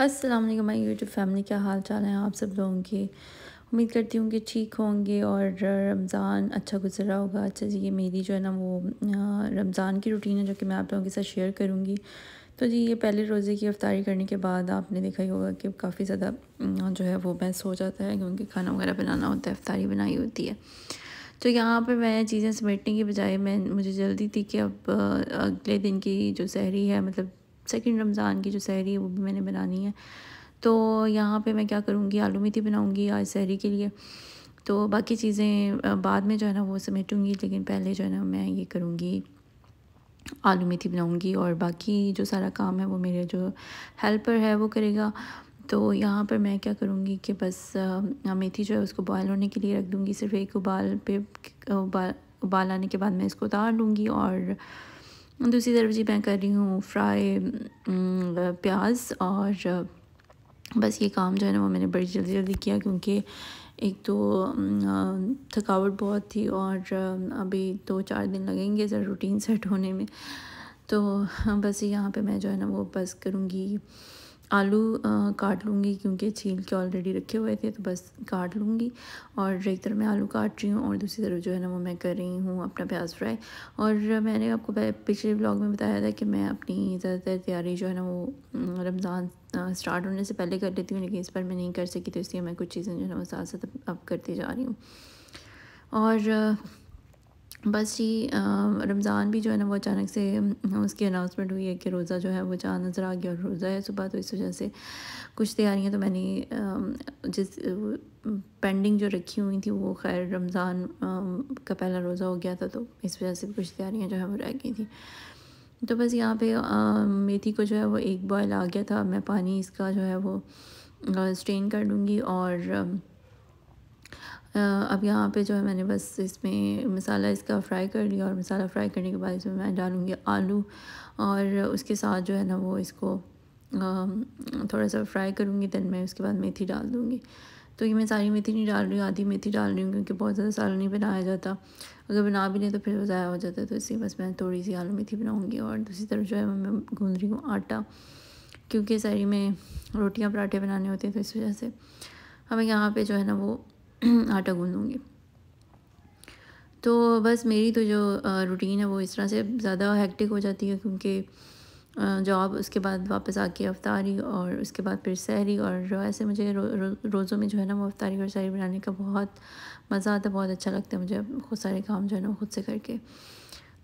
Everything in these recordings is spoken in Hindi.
अस्सलाम वालेकुम माय यूट्यूब फैमिली क्या हाल चाल है आप सब लोगों के उम्मीद करती हूँ कि ठीक होंगे और रमज़ान अच्छा गुजरा होगा अच्छा जी ये मेरी जो है ना वो रमज़ान की रूटीन है जो कि मैं आप लोगों के साथ शेयर करूँगी तो जी ये पहले रोज़े की अफ्तारी करने के बाद आपने देखा ही होगा कि काफ़ी ज़्यादा जो है वो बेस्ट हो जाता है क्योंकि खाना वगैरह बनाना होता है अफ्तारी बनाई होती है तो यहाँ पर मैं चीज़ें समेटने के बजाय मैं मुझे जल्दी थी कि अब अगले दिन की जो सहरी है मतलब सेकेंड रमज़ान की जो सहरी है वो भी मैंने बनानी है तो यहाँ पे मैं क्या करूँगी आलू मेथी बनाऊँगी आज सहरी के लिए तो बाकी चीज़ें बाद में जो है ना वो समेटूँगी लेकिन पहले जो है ना मैं ये करूँगी आलू मेथी बनाऊँगी और बाकी जो सारा काम है वो मेरे जो हेल्पर है वो करेगा तो यहाँ पर मैं क्या करूँगी कि बस मेथी जो है उसको बॉयल होने के लिए रख दूँगी सिर्फ एक उबाल पे उबाल उबाल आने के बाद मैं इसको उतार लूँगी और दूसरी तरफ जी मैं कर रही हूँ फ्राई प्याज और बस ये काम जो है ना वो मैंने बड़ी जल्दी जल्दी किया क्योंकि एक तो थकावट बहुत थी और अभी दो तो चार दिन लगेंगे ज़रा रूटीन सेट होने में तो बस यहाँ पे मैं जो है ना वो बस करूँगी आलू काट लूँगी क्योंकि छील के ऑलरेडी रखे हुए थे तो बस काट लूँगी और एक तरफ मैं आलू काट रही हूँ और दूसरी तरफ जो है ना वो मैं कर रही हूँ अपना प्याज फ्राई और मैंने आपको पिछले ब्लॉग में बताया था कि मैं अपनी ज़्यादातर तैयारी जो है ना वो रमज़ान स्टार्ट होने से पहले कर लेती हूँ लेकिन इस पर मैं नहीं कर सकी तो इसलिए मैं कुछ चीज़ें जो है ना वो साथ साथ अब करती जा रही हूँ और बस जी रमज़ान भी जो है ना वो अचानक से उसकी अनाउंसमेंट हुई है कि रोज़ा जो है वो चाँद नज़र आ गया और रोज़ा है सुबह तो इस वजह से कुछ तैयारियां तो मैंने जिस पेंडिंग जो रखी हुई थी वो खैर रमज़ान का पहला रोज़ा हो गया था तो इस वजह से कुछ तैयारियां जो है वो रह गई थी तो बस यहाँ पे मेथी को जो है वो एक बॉयल आ गया था मैं पानी इसका जो है वो स्ट्रेन कर लूँगी और अब यहाँ पे जो है मैंने बस इसमें मसाला इसका फ्राई कर लिया और मसाला फ्राई करने के बाद इसमें मैं डालूँगी आलू और उसके साथ जो है ना वो इसको थोड़ा सा फ्राई करूँगी दैन मैं उसके बाद मेथी डाल दूँगी तो ये मैं सारी मेथी नहीं डाल रही हूँ आधी मेथी डाल रही हूँ क्योंकि बहुत ज़्यादा सालन नहीं बनाया जाता अगर बना भी नहीं तो फिर ज़ाया हो जाता है तो इसलिए बस मैं थोड़ी सी आलू मेथी बनाऊँगी और दूसरी तरफ जो है मैं गूँध रही हूँ आटा क्योंकि सारी में रोटियाँ पराठे बनाने होते हैं तो इस वजह से हमें यहाँ पे जो है ना वो आटा गूँध तो बस मेरी तो जो रूटीन है वो इस तरह से ज़्यादा हैक्टिक हो जाती है क्योंकि जॉब उसके बाद वापस आके अफ्तारी और उसके बाद फिर सहरी और ऐसे मुझे रो, रो, रोज़ों में जो है ना वो अफ्तारी और सहरी बनाने का बहुत मज़ा आता है बहुत अच्छा लगता है मुझे खुद सारे काम जो है ना खुद से करके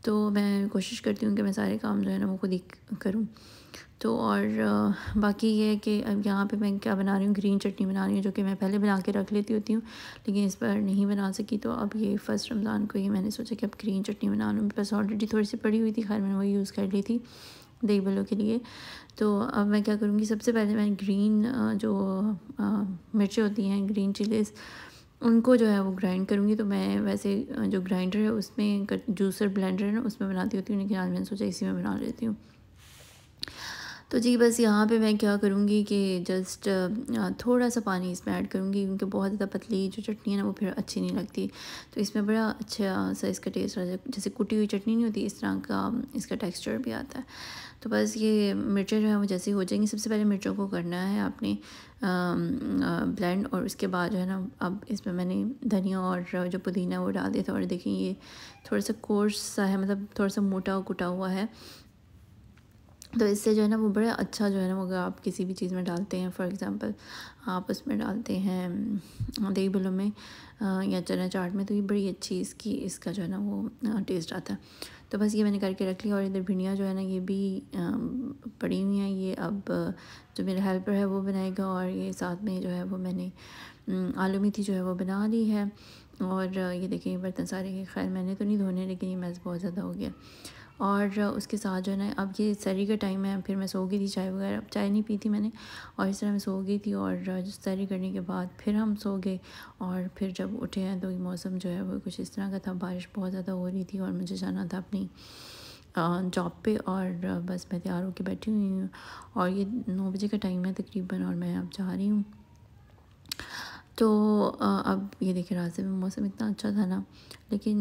तो मैं कोशिश करती हूँ कि मैं सारे काम जो है ना वो खुद ही करूँ तो और बाकी ये है कि अब यहाँ पे मैं क्या बना रही हूँ ग्रीन चटनी बना रही हूँ जो कि मैं पहले बना के रख लेती होती हूँ लेकिन इस बार नहीं बना सकी तो अब ये फ़र्स्ट रमज़ान को ही मैंने सोचा कि अब ग्रीन चटनी बना लूँ बस ऑलरेडी थोड़ी सी पड़ी हुई थी खैर मैंने वो यूज़ कर ली थी दही बलों के लिए तो अब मैं क्या करूँगी सबसे पहले मैं ग्रीन जो मिर्चें होती हैं ग्रीन चिलीज़ उनको जो है वो ग्राइंड करूँगी तो मैं वैसे जो ग्राइंडर है उसमें जूसर ब्लेंडर है ना उसमें बनाती होती हूँ लेकिन आज मैंने सोचा इसी में बना लेती हूँ तो जी बस यहाँ पे मैं क्या करूँगी कि जस्ट थोड़ा सा पानी इसमें ऐड करूँगी क्योंकि बहुत ज़्यादा पतली जो चटनी है ना वो फिर अच्छी नहीं लगती तो इसमें बड़ा अच्छा सा इसका टेस्ट आ जैसे कुटी हुई चटनी नहीं होती इस तरह का इसका टेक्स्चर भी आता है तो बस ये मिर्चें जो है वो जैसी हो जाएंगी सबसे पहले मिर्चों को करना है आपने ब्लेंड और उसके बाद जो है ना अब इसमें मैंने धनिया और जो पुदीना वो डाल दिया था और देखें ये थोड़ा सा कोर्स सा है मतलब थोड़ा सा मोटा कुटा हुआ है तो इससे जो है ना वो बड़ा अच्छा जो है ना अगर आप किसी भी चीज़ में डालते हैं फॉर एग्ज़ाम्पल आप उसमें डालते हैं दही भलों में या चना चाट में तो ये बड़ी अच्छी इसकी इसका जो है ना वो टेस्ट आता है तो बस ये मैंने करके रख लिया और इधर भिंडियाँ जो है ना ये भी पड़ी हुई हैं ये अब जो मेरा हेल्पर है वो बनाएगा और ये साथ में जो है वो मैंने आलू मेथी जो है वो बना ली है और ये देखें बर्तन सारे के खैर मैंने तो नहीं धोने लेकिन ये मैज़ बहुत ज़्यादा हो गया और उसके साथ जो है ना अब ये सरी का टाइम है फिर मैं सो गई थी चाय वगैरह अब चाय नहीं पी थी मैंने और इस तरह मैं सो गई थी और सरी करने के बाद फिर हम सो गए और फिर जब उठे हैं तो मौसम जो है वो कुछ इस तरह का था बारिश बहुत ज़्यादा हो रही थी और मुझे जाना था अपनी जॉब पे और बस मैं तैयार होकर बैठी हुई हूँ और ये नौ बजे का टाइम है तकरीबन और मैं अब जा रही हूँ तो अब ये देखिए रास्ते में मौसम इतना अच्छा था ना लेकिन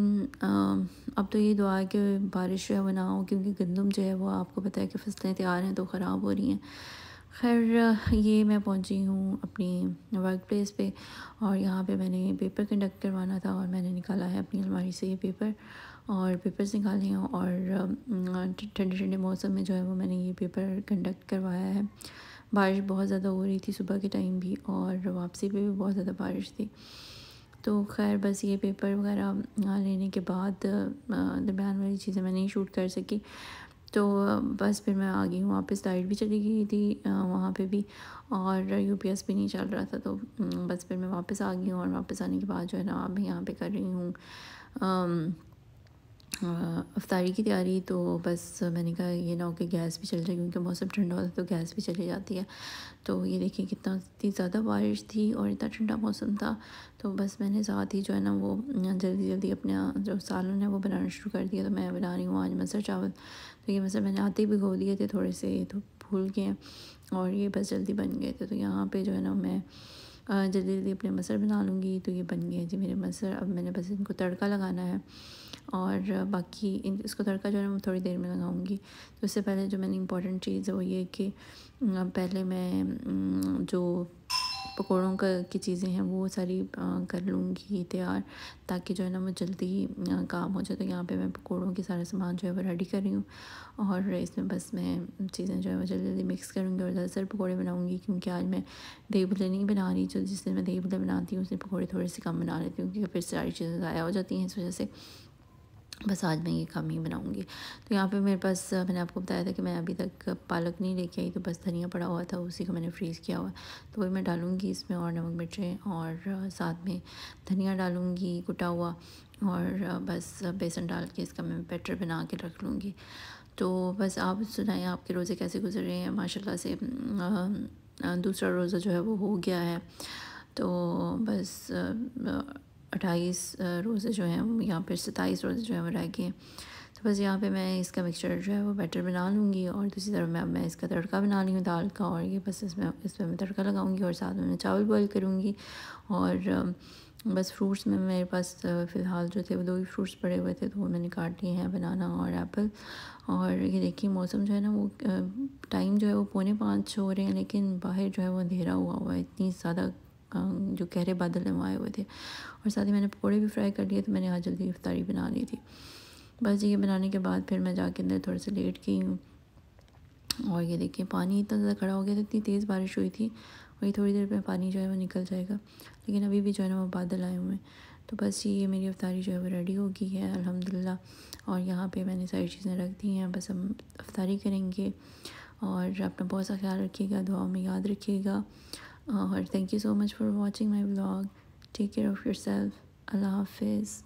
अब तो ये दुआ है कि बारिश जो है वो ना हो क्योंकि गंदम जो है वो आपको पता है कि फसलें तैयार हैं तो ख़राब हो रही हैं खैर ये मैं पहुंची हूँ अपनी वर्क प्लेस पर और यहाँ पे मैंने पेपर कंडक्ट करवाना था और मैंने निकाला है अपनी अलमारी से ये पेपर और पेपर्स निकाले हैं और ठंडे ठंडे मौसम में जो है वो मैंने ये पेपर कंडक्ट करवाया है बारिश बहुत ज़्यादा हो रही थी सुबह के टाइम भी और वापसी पे भी बहुत ज़्यादा बारिश थी तो खैर बस ये पेपर वगैरह लेने के बाद दरमियान वाली चीज़ें मैं नहीं शूट कर सकी तो बस फिर मैं आ गई हूँ वापस डाइट भी चली गई थी वहाँ पे भी और यूपीएस भी नहीं चल रहा था तो बस फिर मैं वापस आ गई हूँ और वापस आने के बाद जो है ना अब यहाँ पे कर रही हूँ अफ्तारी की तैयारी तो बस मैंने कहा ये ना हो कि गैस भी चल जाए क्योंकि मौसम ठंडा होता है तो गैस भी चली जाती है तो ये देखिए कितना इतनी ज़्यादा बारिश थी और इतना ठंडा मौसम था तो बस मैंने साथ ही जो है ना वो जल्दी जल्दी अपना जो सालन है वो बनाना शुरू कर दिया तो मैं बना रही हूँ आज मसर चावल तो ये मसर मैंने आते ही भिगो दिए थे थोड़े से तो भूल गए और ये बस जल्दी बन गए थे तो यहाँ पर जो है ना मैं जल्दी जल्दी अपने मसर बना लूँगी तो ये बन गए जी मेरे मसर अब मैंने बस इनको तड़का लगाना है और बाकी इन इसको तड़का जो है मैं थोड़ी देर में लगाऊंगी तो उससे पहले जो मैंने इंपॉर्टेंट चीज़ है वो ये कि पहले मैं जो पकौड़ों का की चीज़ें हैं वो सारी कर लूँगी तैयार ताकि जो है ना वो जल्दी काम हो जाए तो यहाँ पे मैं पकौड़ों के सारा सामान जो है वो रेडी कर रही हूँ और इसमें बस मैं चीज़ें जो है वो जल्दी जल्दी मिक्स करूँगी और ज़्यादातर पकौड़े बनाऊँगी क्योंकि आज मैं दही भुले नहीं बना रही जो जिससे मैं दही भुले बनाती हूँ उसमें पकौड़े थोड़े से कम बना लेती हूँ क्योंकि फिर सारी चीज़ें ज़ाया हो जाती हैं इस वजह से बस आज मैं ये काम ही बनाऊंगी तो यहाँ पे मेरे पास मैंने आपको बताया था कि मैं अभी तक पालक नहीं लेके आई तो बस धनिया पड़ा हुआ था उसी को मैंने फ्रीज़ किया हुआ तो वही मैं डालूँगी इसमें और नमक मिर्चें और साथ में धनिया डालूँगी कुटा हुआ और बस बेसन डाल के इसका मैं बैटर बना के रख लूँगी तो बस आप सुनाएं आपके रोज़े कैसे गुजर रहे हैं माशाल्लाह से दूसरा रोज़ा जो है वो हो गया है तो बस अट्ठाईस रोज़े जो हैं यहाँ पर सत्ताईस रोज़े जो हैं वो रह गए तो बस यहाँ पे मैं इसका मिक्सचर जो है वो बैटर बना लूँगी और दूसरी तरफ मैं मैं इसका तड़का बना ली हूँ दाल का और ये बस इसमें इस पर मैं तड़का लगाऊँगी और साथ में मैं चावल बॉयल करूँगी और बस फ्रूट्स में मेरे पास फ़िलहाल जो थे वो दो ही फ्रूट्स पड़े हुए थे तो वो मैंने काट लिए हैं बनाना और एप्पल और ये देखिए मौसम जो है ना वो टाइम जो है वो पौने पाँच हो रहे हैं लेकिन बाहर जो है वो अंधेरा हुआ हुआ है इतनी ज़्यादा जो गहरे बादल हैं वो आए हुए थे और साथ ही मैंने पकौड़े भी फ्राई कर लिए तो मैंने आज जल्दी इफ्तारी बना ली थी बस ये बनाने के बाद फिर मैं जाके अंदर थोड़े से लेट गई हूँ और ये देखिए पानी इतना ज़्यादा खड़ा हो गया था इतनी तेज़ बारिश हुई थी वही थोड़ी देर में पानी जो है वो निकल जाएगा लेकिन अभी भी जो है ना वो बादल आए हुए हैं तो बस ये मेरी अफ्तारी जो है वो रेडी हो गई है अल्हम्दुलिल्लाह और यहाँ पे मैंने सारी चीज़ें रख दी हैं बस हम अफ्तारी करेंगे और अपना बहुत सा ख्याल रखिएगा दुआ में याद रखिएगा Oh, thank you so much for watching my vlog. Take care of yourself. Allah Hafiz.